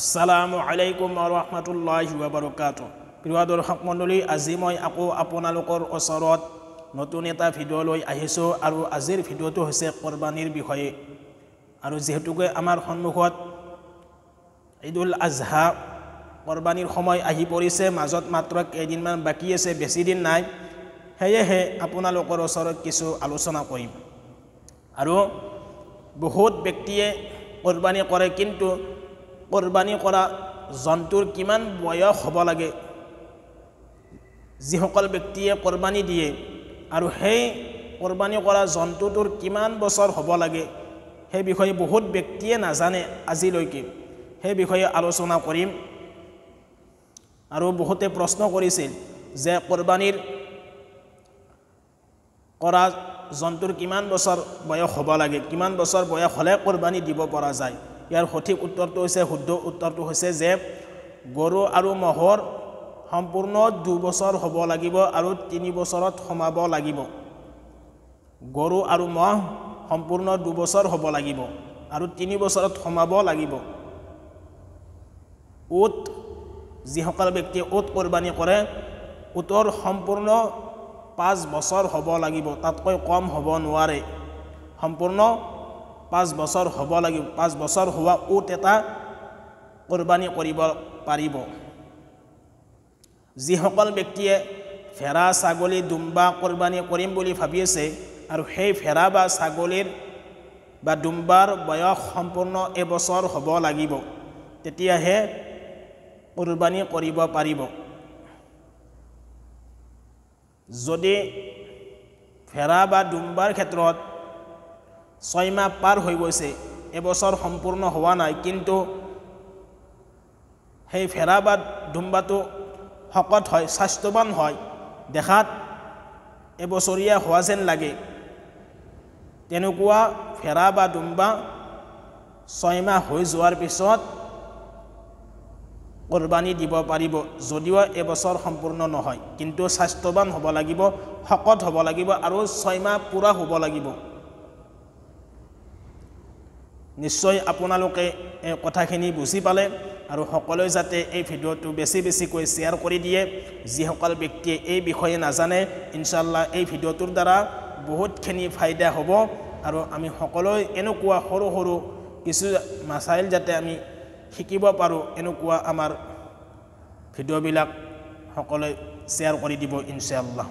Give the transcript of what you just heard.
আসসালামু আলাইকুম ৰহমতুল্লাহ ববৰকাত প্ৰিয় দৰ্শক মন্ডলী আজি মই আকৌ আপোনালোকৰ ওচৰত নতুন এটা ভিডিঅ' লৈ আহিছোঁ আৰু আজিৰ ভিডিঅ'টো হৈছে কোৰবানীৰ বিষয়ে আৰু যিহেতুকে আমাৰ সন্মুখত ঈদ উল আজহা কোৰবানীৰ সময় আহি পৰিছে মাজত মাত্ৰ কেইদিনমান বাকী আছে বেছিদিন নাই সেয়েহে আপোনালোকৰ ওচৰত কিছু আলোচনা কৰিম আৰু বহুত ব্যক্তিয়ে কোৰবানী কৰে কিন্তু কোৰবানি কৰা জন্তুৰ কিমান বয়স হব লাগে যিসকল ব্যক্তিয়ে কোৰবানি দিয়ে আৰু সেই কোৰবানি কৰা জন্তুটোৰ কিমান বছৰ হব লাগে সেই বিষয়ে বহুত ব্যক্তিয়ে নাজানে আজিলৈকে সেই বিষয়ে আলোচনা কৰিম আৰু বহুতে প্ৰশ্ন কৰিছিল যে কোৰবানিৰ কৰা জন্তুৰ কিমান বছৰ বয়স হব লাগে কিমান বছৰ বয়স হলে কোৰবানি দিব পৰা যায় ইয়াৰ সঠিক উত্তৰটো হৈছে শুদ্ধ উত্তৰটো হৈছে যে গৰু আৰু ম'হৰ সম্পূৰ্ণ দুবছৰ হ'ব লাগিব আৰু তিনি বছৰত সোমাব লাগিব গৰু আৰু ম'হ সম্পূৰ্ণ দুবছৰ হ'ব লাগিব আৰু তিনি বছৰত সোমাব লাগিব উট যিসকল ব্যক্তিয়ে উট কোৰবানী কৰে উটৰ সম্পূৰ্ণ পাঁচ বছৰ হ'ব লাগিব তাতকৈ কম হ'ব নোৱাৰে সম্পূৰ্ণ পাঁচ বছৰ হ'ব লাগিব পাঁচ বছৰ হোৱা উট এটা কোৰবানি কৰিব পাৰিব যিসকল ব্যক্তিয়ে ফেৰা ছাগলী ডুম্বা কোৰবানি কৰিম বুলি ভাবি আছে আৰু সেই ফেৰা বা ছাগলীৰ বা ডুম্বাৰ বয়স সম্পূৰ্ণ এবছৰ হ'ব লাগিব তেতিয়াহে কোৰবানি কৰিব পাৰিব যদি ফেৰা বা ডুম্বাৰ ক্ষেত্ৰত ছয়মাহ পাৰ হৈ গৈছে এবছৰ সম্পূৰ্ণ হোৱা নাই কিন্তু সেই ভেড়া বা ডুম্বাটো শকত হয় স্বাস্থ্যৱান হয় দেখাত এবছৰীয়া হোৱা যেন লাগে তেনেকুৱা ভেড়া বা ডুম্বা ছয়মাহ হৈ যোৱাৰ পিছত কোৰবানী দিব পাৰিব যদিও এবছৰ সম্পূৰ্ণ নহয় কিন্তু স্বাস্থ্যৱান হ'ব লাগিব শকত হ'ব লাগিব আৰু ছয়মাহ পূৰা হ'ব লাগিব নিশ্চয় আপোনালোকে এই কথাখিনি বুজি পালে আৰু সকলোৱে যাতে এই ভিডিঅ'টো বেছি বেছিকৈ শ্বেয়াৰ কৰি দিয়ে যিসকল ব্যক্তিয়ে এই বিষয়ে নাজানে ইনশ্বাল্লাহ এই ভিডিঅ'টোৰ দ্বাৰা বহুতখিনি ফাইদা হ'ব আৰু আমি সকলোৱে এনেকুৱা সৰু সৰু কিছু মাছাইল যাতে আমি শিকিব পাৰোঁ এনেকুৱা আমাৰ ভিডিঅ'বিলাক সকলোৱে শ্বেয়াৰ কৰি দিব ইনশ্বাল্লাহ